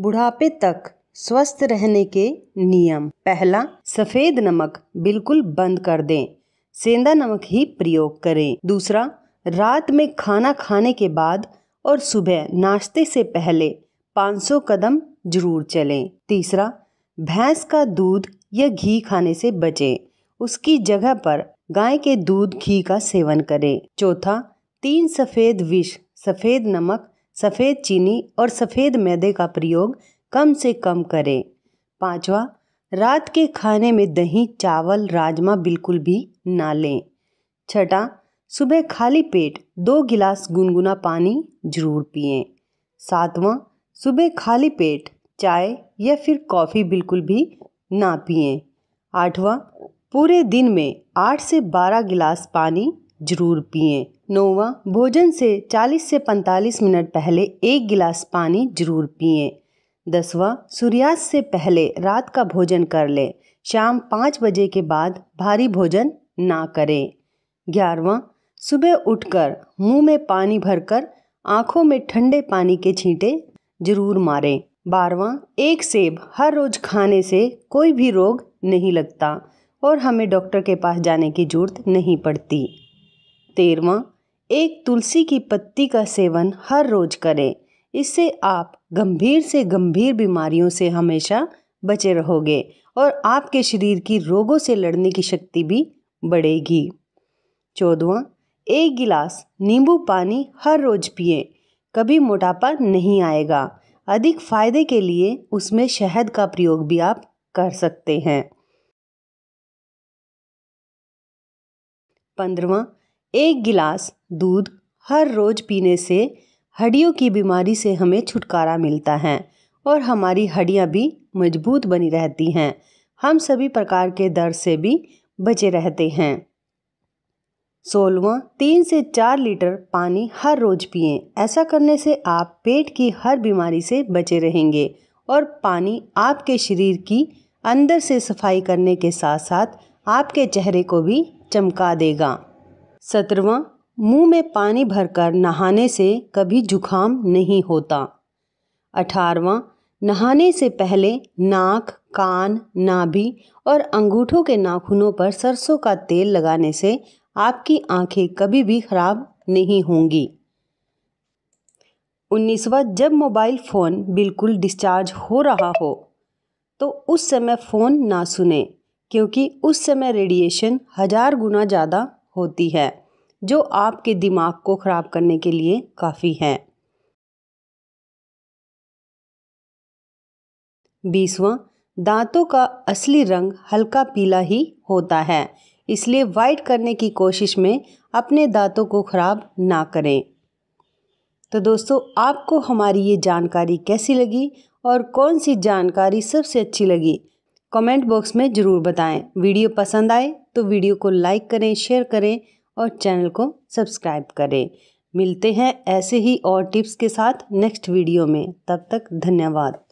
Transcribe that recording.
बुढ़ापे तक स्वस्थ रहने के नियम पहला सफ़ेद नमक बिल्कुल बंद कर दें सेंधा नमक ही प्रयोग करें दूसरा रात में खाना खाने के बाद और सुबह नाश्ते से पहले 500 कदम जरूर चलें तीसरा भैंस का दूध या घी खाने से बचें उसकी जगह पर गाय के दूध घी का सेवन करें चौथा तीन सफ़ेद विष सफ़ेद नमक सफ़ेद चीनी और सफ़ेद मैदे का प्रयोग कम से कम करें पाँचवा रात के खाने में दही चावल राजमा बिल्कुल भी ना लें छठा सुबह खाली पेट दो गिलास गुनगुना पानी जरूर पिएं सातवां सुबह खाली पेट चाय या फिर कॉफ़ी बिल्कुल भी ना पिएं आठवां पूरे दिन में आठ से बारह गिलास पानी जरूर पिएं नौवा भोजन से 40 से 45 मिनट पहले एक गिलास पानी जरूर पिए दसवा सूर्यास्त से पहले रात का भोजन कर लें शाम पाँच बजे के बाद भारी भोजन ना करें ग्यारहवा सुबह उठकर मुंह में पानी भरकर आंखों में ठंडे पानी के छींटे जरूर मारें बारवा एक सेब हर रोज खाने से कोई भी रोग नहीं लगता और हमें डॉक्टर के पास जाने की जरूरत नहीं पड़ती तेरवा एक तुलसी की पत्ती का सेवन हर रोज करें इससे आप गंभीर से गंभीर बीमारियों से हमेशा बचे रहोगे और आपके शरीर की रोगों से लड़ने की शक्ति भी बढ़ेगी चौदवा एक गिलास नींबू पानी हर रोज पिए कभी मोटापा नहीं आएगा अधिक फायदे के लिए उसमें शहद का प्रयोग भी आप कर सकते हैं पंद्रवा एक गिलास दूध हर रोज पीने से हड्डियों की बीमारी से हमें छुटकारा मिलता है और हमारी हड्डियाँ भी मजबूत बनी रहती हैं हम सभी प्रकार के दर्द से भी बचे रहते हैं सोलवा तीन से चार लीटर पानी हर रोज पिए ऐसा करने से आप पेट की हर बीमारी से बचे रहेंगे और पानी आपके शरीर की अंदर से सफाई करने के साथ साथ आपके चेहरे को भी चमका देगा सत्रवा मुंह में पानी भरकर नहाने से कभी जुखाम नहीं होता अठारवा नहाने से पहले नाक कान नाभि और अंगूठों के नाखूनों पर सरसों का तेल लगाने से आपकी आंखें कभी भी खराब नहीं होंगी उन्नीसवा जब मोबाइल फ़ोन बिल्कुल डिस्चार्ज हो रहा हो तो उस समय फ़ोन ना सुने क्योंकि उस समय रेडिएशन हज़ार गुना ज़्यादा होती है जो आपके दिमाग को ख़राब करने के लिए काफ़ी है बीसवा दांतों का असली रंग हल्का पीला ही होता है इसलिए वाइट करने की कोशिश में अपने दांतों को ख़राब ना करें तो दोस्तों आपको हमारी ये जानकारी कैसी लगी और कौन सी जानकारी सबसे अच्छी लगी कमेंट बॉक्स में ज़रूर बताएं वीडियो पसंद आए तो वीडियो को लाइक करें शेयर करें और चैनल को सब्सक्राइब करें मिलते हैं ऐसे ही और टिप्स के साथ नेक्स्ट वीडियो में तब तक धन्यवाद